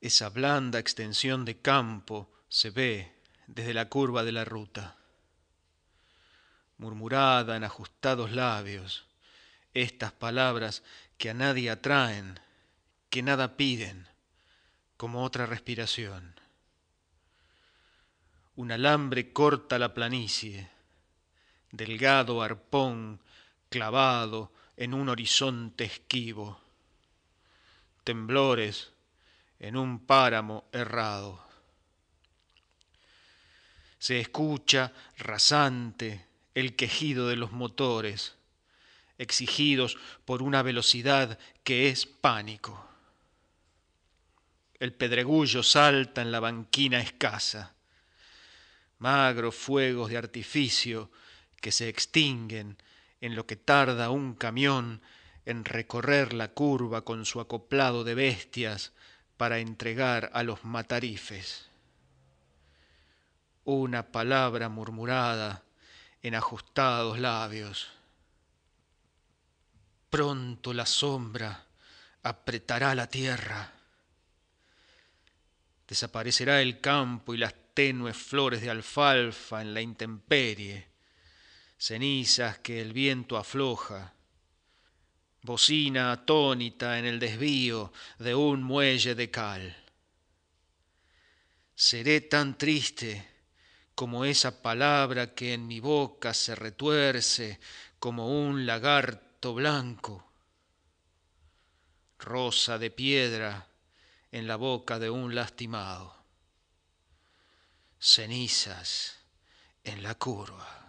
Esa blanda extensión de campo se ve desde la curva de la ruta. Murmurada en ajustados labios, estas palabras que a nadie atraen, que nada piden, como otra respiración. Un alambre corta la planicie, delgado arpón clavado en un horizonte esquivo. Temblores en un páramo errado. Se escucha rasante el quejido de los motores, exigidos por una velocidad que es pánico. El pedregullo salta en la banquina escasa, magros fuegos de artificio que se extinguen en lo que tarda un camión en recorrer la curva con su acoplado de bestias para entregar a los matarifes. Una palabra murmurada en ajustados labios. Pronto la sombra apretará la tierra. Desaparecerá el campo y las tenues flores de alfalfa en la intemperie, cenizas que el viento afloja bocina atónita en el desvío de un muelle de cal. Seré tan triste como esa palabra que en mi boca se retuerce como un lagarto blanco, rosa de piedra en la boca de un lastimado, cenizas en la curva.